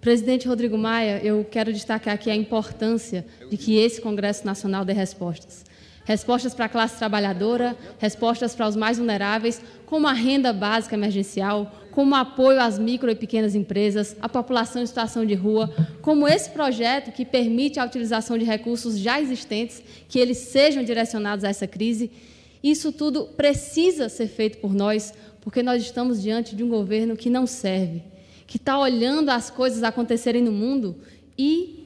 Presidente Rodrigo Maia, eu quero destacar aqui a importância de que esse Congresso Nacional dê respostas. Respostas para a classe trabalhadora, respostas para os mais vulneráveis, como a renda básica emergencial, como apoio às micro e pequenas empresas, à população em situação de rua, como esse projeto que permite a utilização de recursos já existentes, que eles sejam direcionados a essa crise. Isso tudo precisa ser feito por nós, porque nós estamos diante de um governo que não serve, que está olhando as coisas acontecerem no mundo e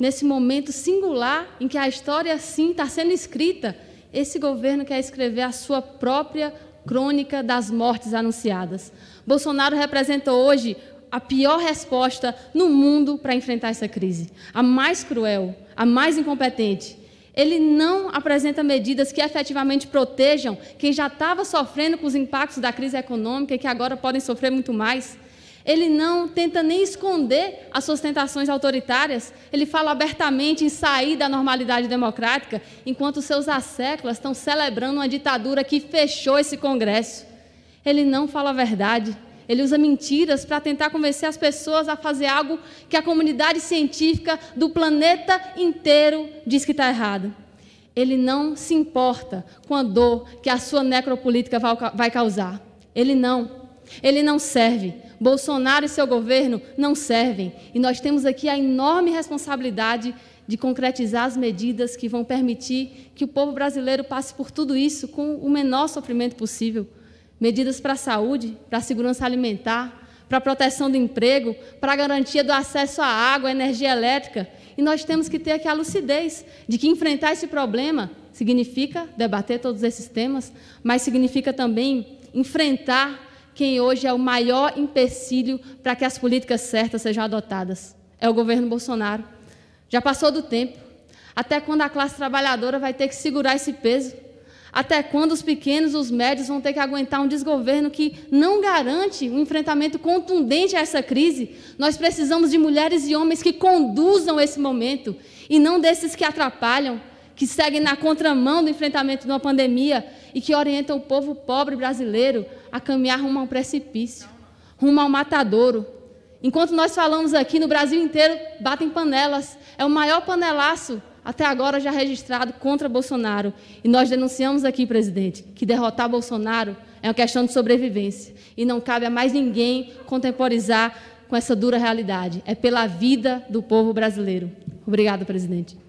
nesse momento singular em que a história sim está sendo escrita, esse governo quer escrever a sua própria crônica das mortes anunciadas. Bolsonaro representou hoje a pior resposta no mundo para enfrentar essa crise, a mais cruel, a mais incompetente. Ele não apresenta medidas que efetivamente protejam quem já estava sofrendo com os impactos da crise econômica e que agora podem sofrer muito mais. Ele não tenta nem esconder as suas tentações autoritárias. Ele fala abertamente em sair da normalidade democrática, enquanto seus asseclas estão celebrando uma ditadura que fechou esse Congresso. Ele não fala a verdade. Ele usa mentiras para tentar convencer as pessoas a fazer algo que a comunidade científica do planeta inteiro diz que está errado. Ele não se importa com a dor que a sua necropolítica vai causar. Ele não. Ele não serve. Bolsonaro e seu governo não servem. E nós temos aqui a enorme responsabilidade de concretizar as medidas que vão permitir que o povo brasileiro passe por tudo isso com o menor sofrimento possível. Medidas para a saúde, para a segurança alimentar, para a proteção do emprego, para a garantia do acesso à água, à energia elétrica. E nós temos que ter aqui a lucidez de que enfrentar esse problema significa debater todos esses temas, mas significa também enfrentar quem hoje é o maior empecilho para que as políticas certas sejam adotadas. É o governo Bolsonaro. Já passou do tempo. Até quando a classe trabalhadora vai ter que segurar esse peso? Até quando os pequenos, os médios vão ter que aguentar um desgoverno que não garante um enfrentamento contundente a essa crise? Nós precisamos de mulheres e homens que conduzam esse momento e não desses que atrapalham, que seguem na contramão do enfrentamento de uma pandemia e que orientam o povo pobre brasileiro a caminhar rumo a um precipício, rumo ao matadouro. Enquanto nós falamos aqui, no Brasil inteiro batem panelas. É o maior panelaço até agora já registrado contra Bolsonaro. E nós denunciamos aqui, presidente, que derrotar Bolsonaro é uma questão de sobrevivência. E não cabe a mais ninguém contemporizar com essa dura realidade. É pela vida do povo brasileiro. Obrigada, presidente.